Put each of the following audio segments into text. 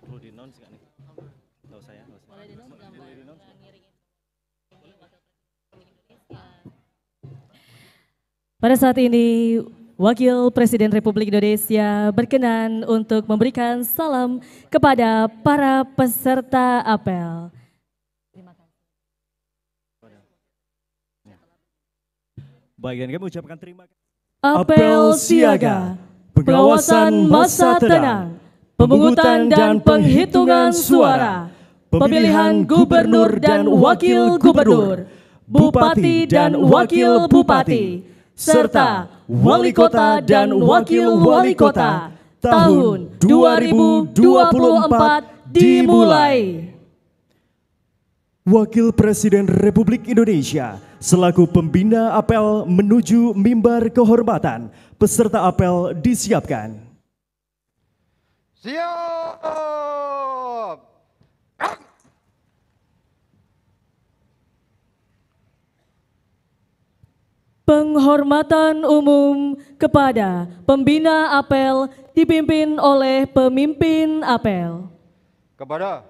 Perlu di nih? Nggak usah ya, nggak usah. Boleh di Pada saat ini Wakil Presiden Republik Indonesia berkenan untuk memberikan salam kepada para peserta apel. Terima Baik, dan kami ucapkan terima kasih. Apel Siaga, pengawasan masa tenang, pemungutan dan penghitungan suara, pemilihan gubernur dan wakil gubernur, bupati dan wakil bupati, serta wali kota dan wakil wali kota tahun 2024 dimulai. Wakil Presiden Republik Indonesia Selaku pembina apel menuju mimbar kehormatan, peserta apel disiapkan. Siap! Penghormatan umum kepada pembina apel dipimpin oleh pemimpin apel. Kepada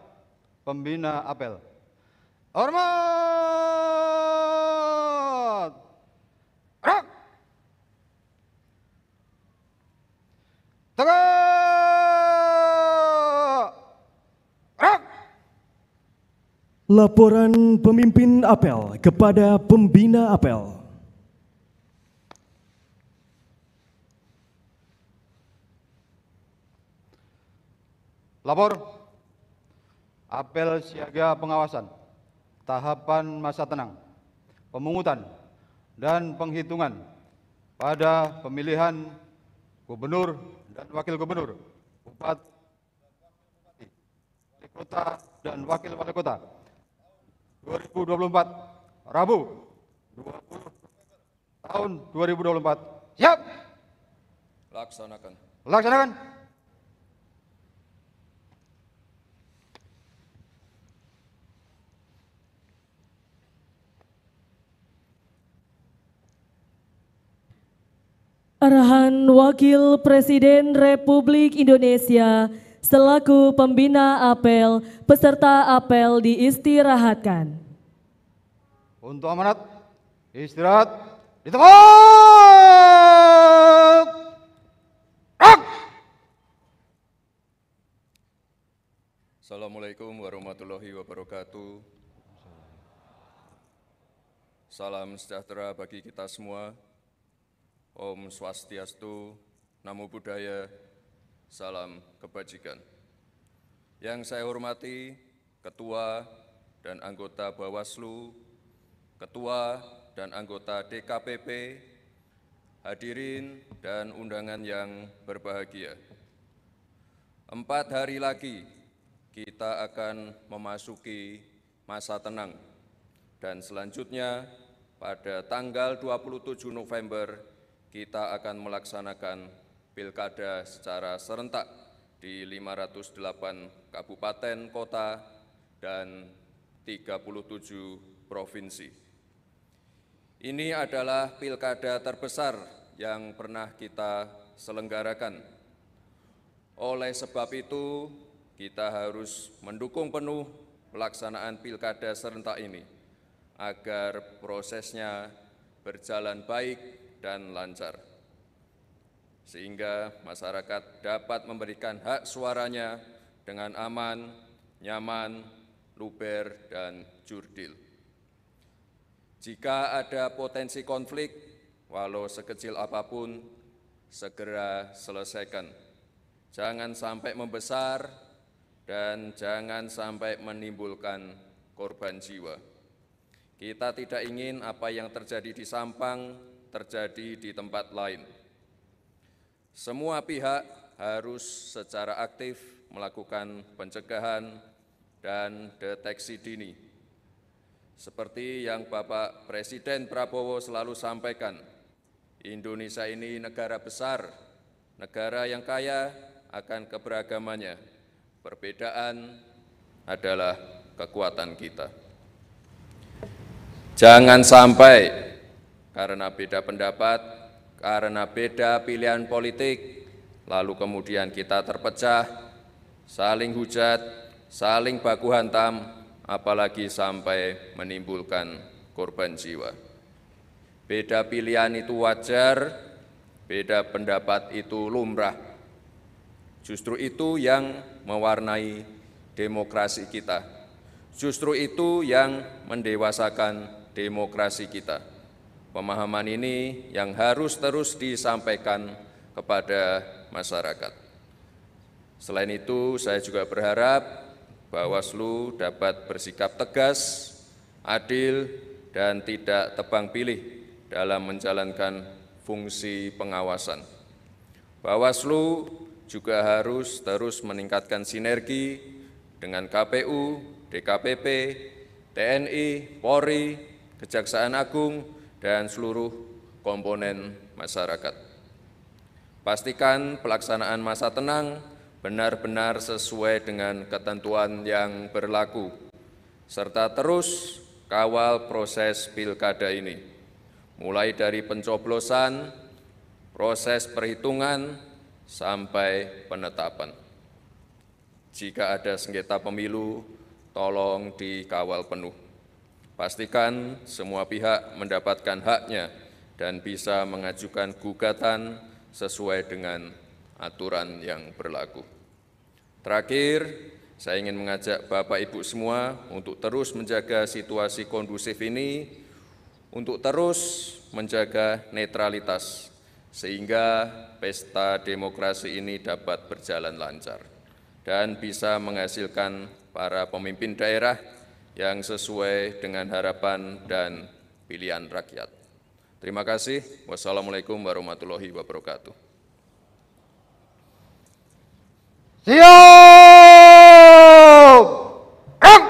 pembina apel. Hormat! Tegak! Laporan pemimpin apel kepada pembina apel. Lapor. Apel siaga pengawasan. Tahapan masa tenang. Pemungutan dan penghitungan pada pemilihan gubernur dan Wakil Gubernur, Bupati, Wali Kota, dan Wakil Wali Kota. 2024, Rabu, 20 tahun 2024. Siap! Laksanakan. Laksanakan. Arahan Wakil Presiden Republik Indonesia selaku pembina apel, peserta apel diistirahatkan. Untuk amanat, istirahat, ditegak! Assalamualaikum warahmatullahi wabarakatuh. Salam sejahtera bagi kita semua. Om Swastiastu, Namo Buddhaya, Salam Kebajikan. Yang saya hormati Ketua dan anggota Bawaslu, Ketua dan anggota DKPP, hadirin dan undangan yang berbahagia. Empat hari lagi kita akan memasuki masa tenang dan selanjutnya pada tanggal 27 November kita akan melaksanakan pilkada secara serentak di 508 kabupaten kota dan 37 provinsi. Ini adalah pilkada terbesar yang pernah kita selenggarakan. Oleh sebab itu, kita harus mendukung penuh pelaksanaan pilkada serentak ini agar prosesnya berjalan baik dan lancar, sehingga masyarakat dapat memberikan hak suaranya dengan aman, nyaman, luber, dan jurdil. Jika ada potensi konflik, walau sekecil apapun, segera selesaikan. Jangan sampai membesar dan jangan sampai menimbulkan korban jiwa. Kita tidak ingin apa yang terjadi di Sampang terjadi di tempat lain. Semua pihak harus secara aktif melakukan pencegahan dan deteksi dini. Seperti yang Bapak Presiden Prabowo selalu sampaikan, Indonesia ini negara besar, negara yang kaya akan keberagamannya. Perbedaan adalah kekuatan kita. Jangan sampai karena beda pendapat, karena beda pilihan politik, lalu kemudian kita terpecah, saling hujat, saling baku hantam, apalagi sampai menimbulkan korban jiwa. Beda pilihan itu wajar, beda pendapat itu lumrah. Justru itu yang mewarnai demokrasi kita. Justru itu yang mendewasakan demokrasi kita Pemahaman ini yang harus terus disampaikan kepada masyarakat. Selain itu, saya juga berharap Bawaslu dapat bersikap tegas, adil, dan tidak tebang pilih dalam menjalankan fungsi pengawasan. Bawaslu juga harus terus meningkatkan sinergi dengan KPU, DKPP, TNI, Polri, Kejaksaan Agung, dan seluruh komponen masyarakat. Pastikan pelaksanaan masa tenang benar-benar sesuai dengan ketentuan yang berlaku, serta terus kawal proses pilkada ini, mulai dari pencoblosan, proses perhitungan, sampai penetapan. Jika ada sengketa pemilu, tolong dikawal penuh. Pastikan semua pihak mendapatkan haknya dan bisa mengajukan gugatan sesuai dengan aturan yang berlaku. Terakhir, saya ingin mengajak Bapak Ibu semua untuk terus menjaga situasi kondusif ini, untuk terus menjaga netralitas, sehingga pesta demokrasi ini dapat berjalan lancar dan bisa menghasilkan para pemimpin daerah yang sesuai dengan harapan dan pilihan rakyat. Terima kasih. Wassalamualaikum warahmatullahi wabarakatuh. Siap! Eh!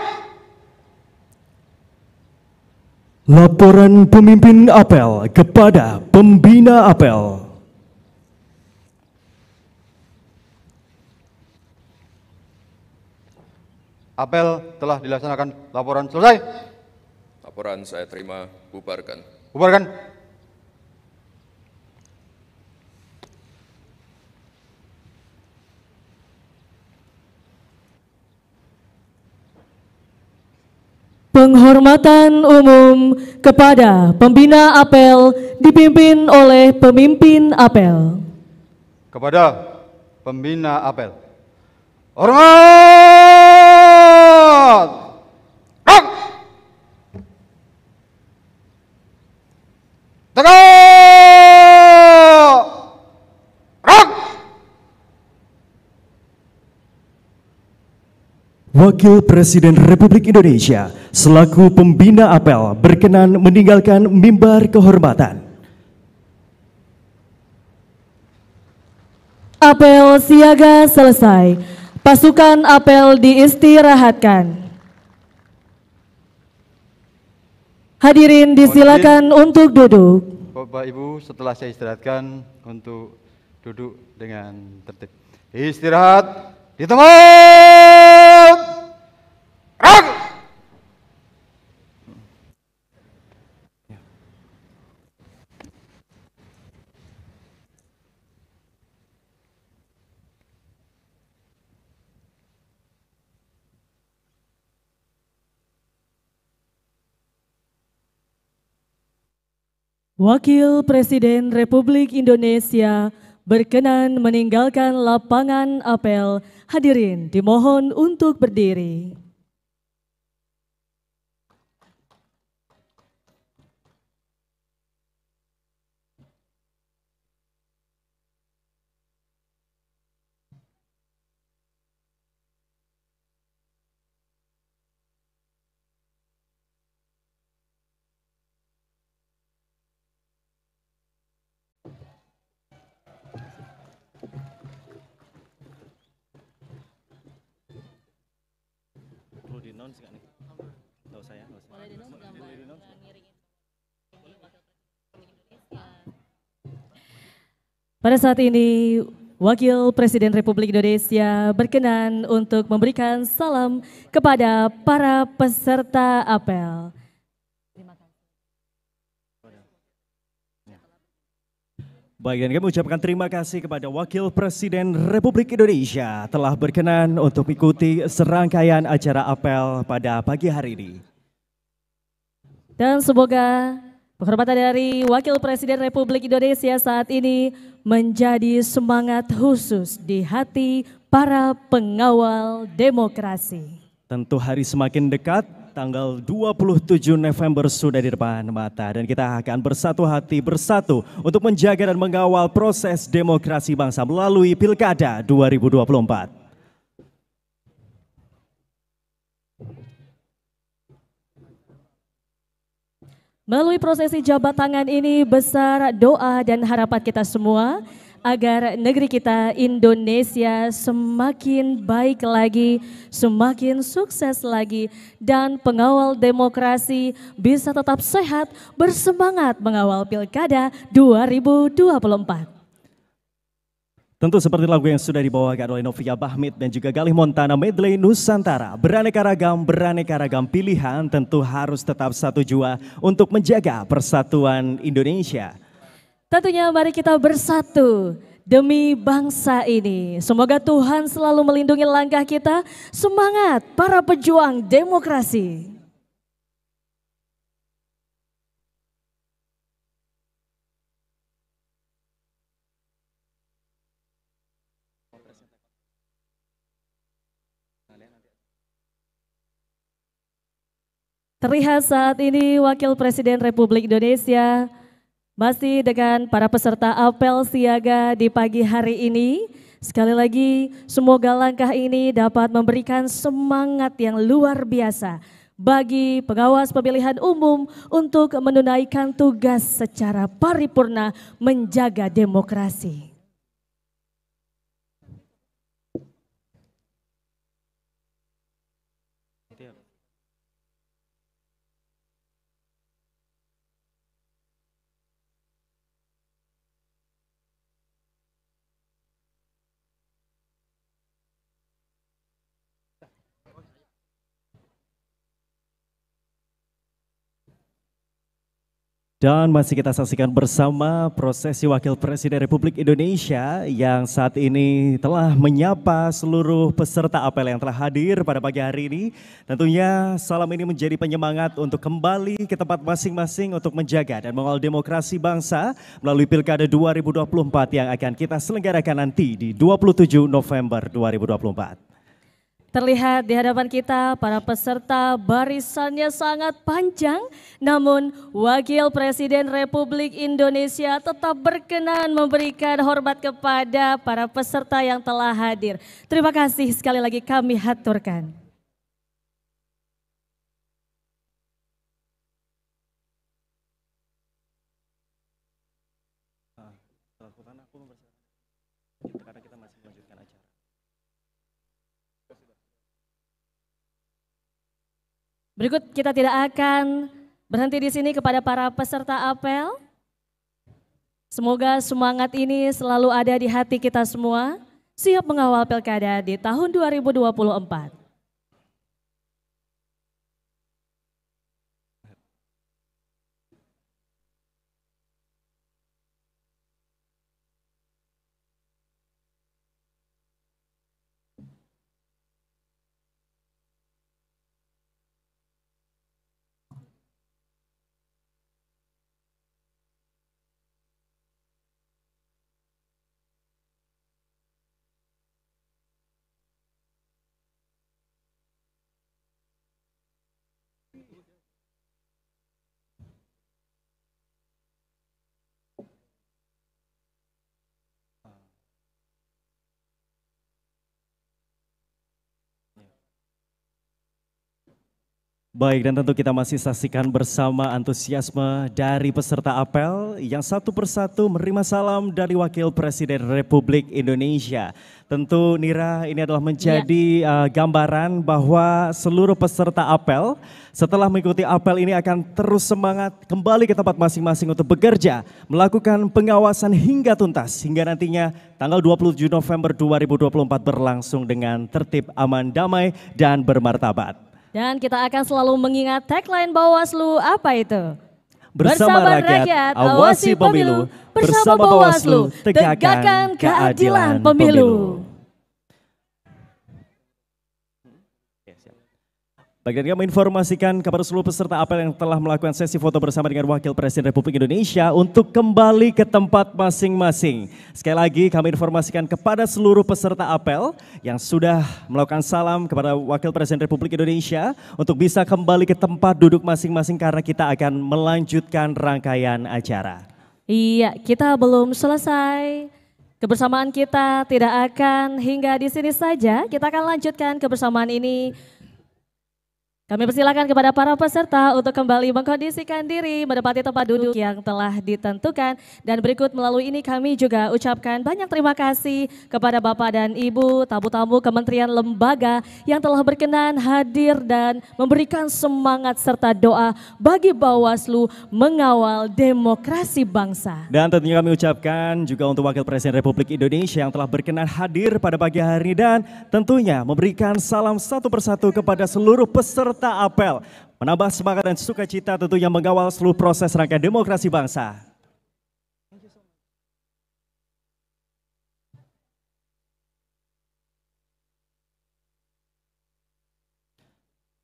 Laporan pemimpin apel kepada pembina apel. Apel telah dilaksanakan. Laporan selesai. Laporan saya terima, bubarkan. Bubarkan. Penghormatan umum kepada pembina apel dipimpin oleh pemimpin apel. Kepada pembina apel. Hormat! rak Wakil Presiden Republik Indonesia selaku pembina apel berkenan meninggalkan mimbar kehormatan. Apel siaga selesai. Pasukan apel diistirahatkan. Hadirin disilakan Mohon untuk duduk. Bapak Ibu setelah saya istirahatkan untuk duduk dengan tertib. Istirahat di tempat. Wakil Presiden Republik Indonesia berkenan meninggalkan lapangan apel. Hadirin dimohon untuk berdiri. Eh, pada saat ini, Wakil Presiden Republik Indonesia berkenan untuk memberikan salam kepada para peserta apel. Baik, dan kami ucapkan terima kasih kepada Wakil Presiden Republik Indonesia telah berkenan untuk mengikuti serangkaian acara apel pada pagi hari ini. Dan semoga penghormatan dari Wakil Presiden Republik Indonesia saat ini menjadi semangat khusus di hati para pengawal demokrasi. Tentu hari semakin dekat, tanggal 27 November sudah di depan mata dan kita akan bersatu hati bersatu untuk menjaga dan mengawal proses demokrasi bangsa melalui Pilkada 2024. Melalui prosesi jabat tangan ini besar doa dan harapan kita semua agar negeri kita Indonesia semakin baik lagi, semakin sukses lagi dan pengawal demokrasi bisa tetap sehat bersemangat mengawal Pilkada 2024. Tentu seperti lagu yang sudah dibawakan oleh Novia Bahmit dan juga Galih Montana Medley Nusantara. Beraneka ragam, beraneka ragam pilihan tentu harus tetap satu jua untuk menjaga persatuan Indonesia. Tentunya mari kita bersatu demi bangsa ini. Semoga Tuhan selalu melindungi langkah kita. Semangat para pejuang demokrasi. Terlihat saat ini Wakil Presiden Republik Indonesia masih dengan para peserta apel siaga di pagi hari ini. Sekali lagi, semoga langkah ini dapat memberikan semangat yang luar biasa bagi pengawas pemilihan umum untuk menunaikan tugas secara paripurna menjaga demokrasi. Dan masih kita saksikan bersama prosesi Wakil Presiden Republik Indonesia yang saat ini telah menyapa seluruh peserta apel yang telah hadir pada pagi hari ini. Tentunya salam ini menjadi penyemangat untuk kembali ke tempat masing-masing untuk menjaga dan mengawal demokrasi bangsa melalui Pilkada 2024 yang akan kita selenggarakan nanti di 27 November 2024. Terlihat di hadapan kita para peserta barisannya sangat panjang, namun Wakil Presiden Republik Indonesia tetap berkenan memberikan hormat kepada para peserta yang telah hadir. Terima kasih sekali lagi kami haturkan. Berikut kita tidak akan berhenti di sini kepada para peserta apel. Semoga semangat ini selalu ada di hati kita semua, siap mengawal pilkada di tahun 2024. Baik, dan tentu kita masih saksikan bersama antusiasme dari peserta apel yang satu persatu menerima salam dari Wakil Presiden Republik Indonesia. Tentu Nira ini adalah menjadi ya. uh, gambaran bahwa seluruh peserta apel setelah mengikuti apel ini akan terus semangat kembali ke tempat masing-masing untuk bekerja, melakukan pengawasan hingga tuntas hingga nantinya tanggal 27 November 2024 berlangsung dengan tertib, aman, damai dan bermartabat. Dan kita akan selalu mengingat tagline Bawaslu apa itu? Bersama, bersama rakyat, rakyat awasi pemilu, bersama, Bawaslu, tegakkan keadilan pemilu. pemilu. Bagian kami informasikan kepada seluruh peserta apel yang telah melakukan sesi foto bersama dengan Wakil Presiden Republik Indonesia untuk kembali ke tempat masing-masing. Sekali lagi kami informasikan kepada seluruh peserta apel yang sudah melakukan salam kepada Wakil Presiden Republik Indonesia untuk bisa kembali ke tempat duduk masing-masing karena kita akan melanjutkan rangkaian acara. Iya, kita belum selesai. Kebersamaan kita tidak akan hingga di sini saja. Kita akan lanjutkan kebersamaan ini kami persilakan kepada para peserta untuk kembali mengkondisikan diri menempati tempat duduk yang telah ditentukan. Dan berikut melalui ini kami juga ucapkan banyak terima kasih kepada Bapak dan Ibu, tamu-tamu Kementerian Lembaga yang telah berkenan hadir dan memberikan semangat serta doa bagi Bawaslu mengawal demokrasi bangsa. Dan tentunya kami ucapkan juga untuk Wakil Presiden Republik Indonesia yang telah berkenan hadir pada pagi hari dan tentunya memberikan salam satu persatu kepada seluruh peserta serta apel menambah semangat dan sukacita tentunya mengawal seluruh proses rangkaian demokrasi bangsa.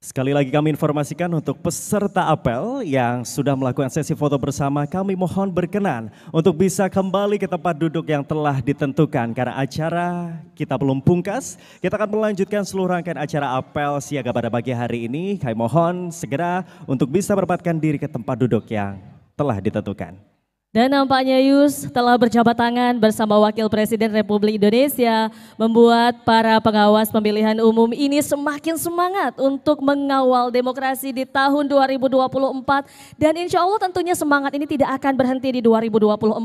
Sekali lagi kami informasikan untuk peserta apel yang sudah melakukan sesi foto bersama, kami mohon berkenan untuk bisa kembali ke tempat duduk yang telah ditentukan. Karena acara kita belum pungkas, kita akan melanjutkan seluruh rangkaian acara apel siaga pada pagi hari ini. Kami mohon segera untuk bisa merapatkan diri ke tempat duduk yang telah ditentukan. Dan nampaknya Yus telah berjabat tangan bersama Wakil Presiden Republik Indonesia membuat para pengawas pemilihan umum ini semakin semangat untuk mengawal demokrasi di tahun 2024 dan insya Allah tentunya semangat ini tidak akan berhenti di 2024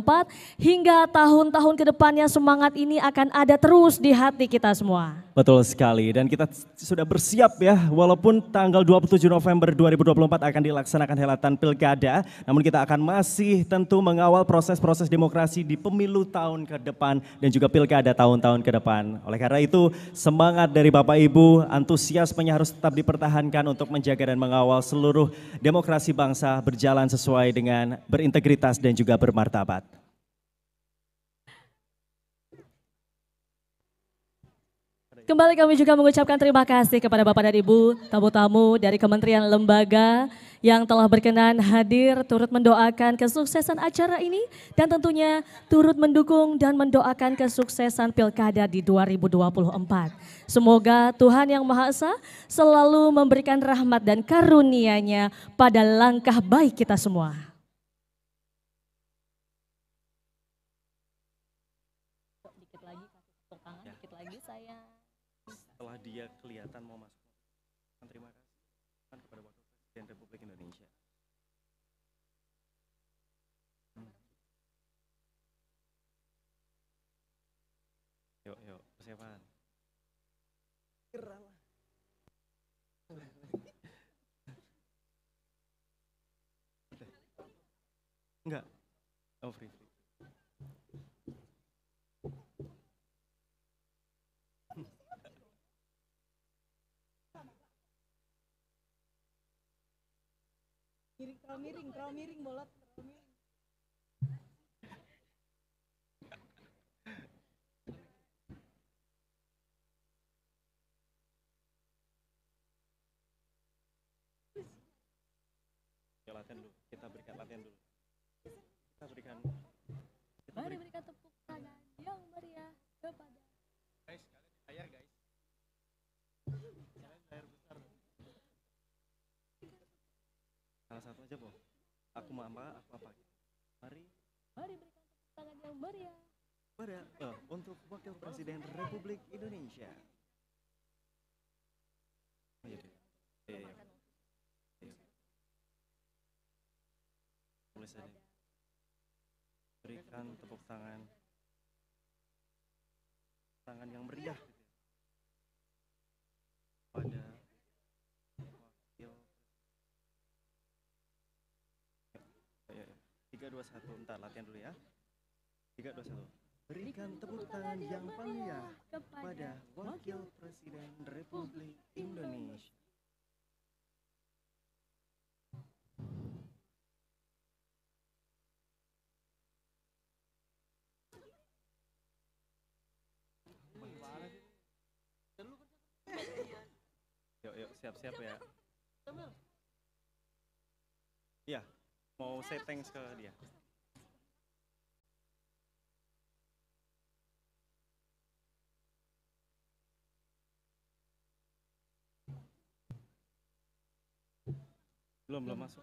hingga tahun-tahun kedepannya semangat ini akan ada terus di hati kita semua. Betul sekali dan kita sudah bersiap ya walaupun tanggal 27 November 2024 akan dilaksanakan helatan pilkada namun kita akan masih tentu mengawal proses-proses demokrasi di pemilu tahun ke depan dan juga pilkada tahun-tahun ke depan. Oleh karena itu semangat dari Bapak Ibu antusiasmenya harus tetap dipertahankan untuk menjaga dan mengawal seluruh demokrasi bangsa berjalan sesuai dengan berintegritas dan juga bermartabat. Kembali kami juga mengucapkan terima kasih kepada Bapak dan Ibu, tamu-tamu dari Kementerian Lembaga yang telah berkenan hadir turut mendoakan kesuksesan acara ini dan tentunya turut mendukung dan mendoakan kesuksesan pilkada di 2024. Semoga Tuhan Yang Maha Esa selalu memberikan rahmat dan karunia-Nya pada langkah baik kita semua. Yuk, yuk, persiapan. Geram. Enggak. Oh, free, free. Miring, kalau miring, kalau miring bolot. kita berikan latihan dulu kita berikan kita mari beri... berikan tepuk tangan yang meriah kepada guys kalian bayar guys kalian bayar besar salah satu aja boh aku mama aku apa mari mari berikan tepuk tangan yang meriah pada uh, eh, untuk wakil presiden Republik Indonesia. Oh, iya, iya, iya. tulisannya. Berikan tepuk tangan. Tangan yang meriah. Gitu ya. Pada wakil. Ya, ya, tiga dua satu, ntar latihan dulu ya. Tiga dua satu. Berikan tepuk tangan yang meriah kepada Wakil Presiden Republik Indonesia. siap-siap ya. Iya, mau saya thanks ke dia. Belum, belum masuk.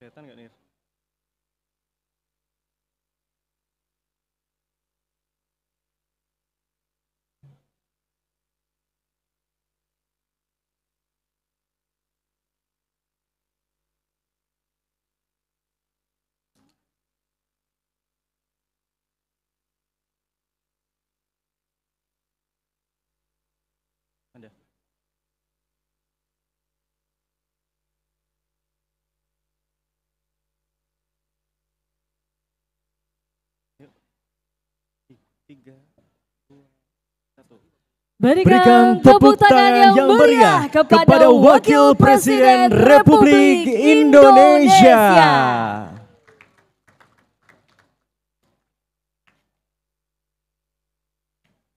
Kelihatan nggak nih? tiga, satu. Berikan, Berikan tepuk tangan yang, yang meriah kepada, kepada Wakil Presiden Republik Indonesia.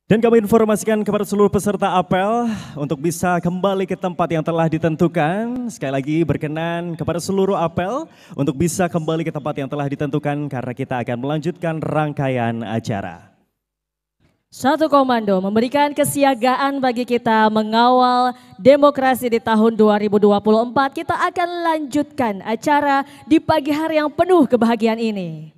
Dan kami informasikan kepada seluruh peserta apel untuk bisa kembali ke tempat yang telah ditentukan. Sekali lagi berkenan kepada seluruh apel untuk bisa kembali ke tempat yang telah ditentukan karena kita akan melanjutkan rangkaian acara. Satu Komando memberikan kesiagaan bagi kita mengawal demokrasi di tahun 2024. Kita akan lanjutkan acara di pagi hari yang penuh kebahagiaan ini.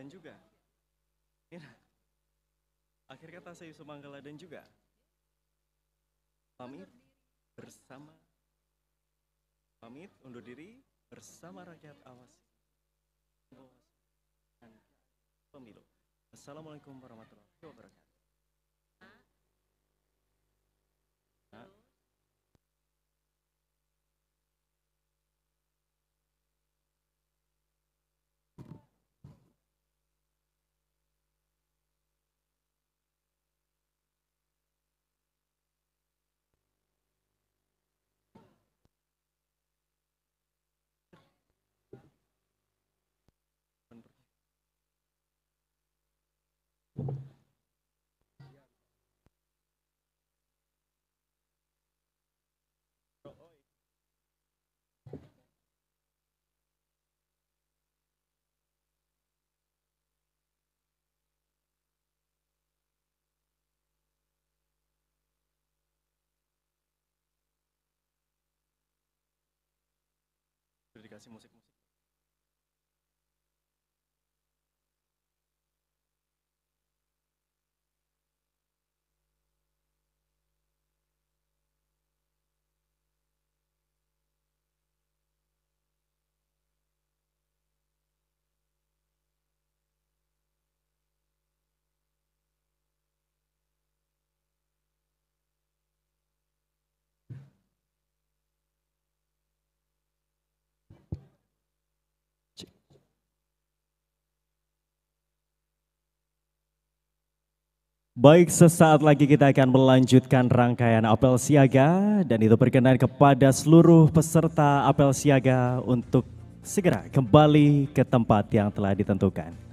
dan juga Akhir kata saya Yusuf Manggala dan juga pamit bersama pamit undur diri bersama rakyat awas pemilu. Assalamualaikum warahmatullahi wabarakatuh. Gracias. música. Baik, sesaat lagi kita akan melanjutkan rangkaian apel siaga dan itu berkenan kepada seluruh peserta apel siaga untuk segera kembali ke tempat yang telah ditentukan.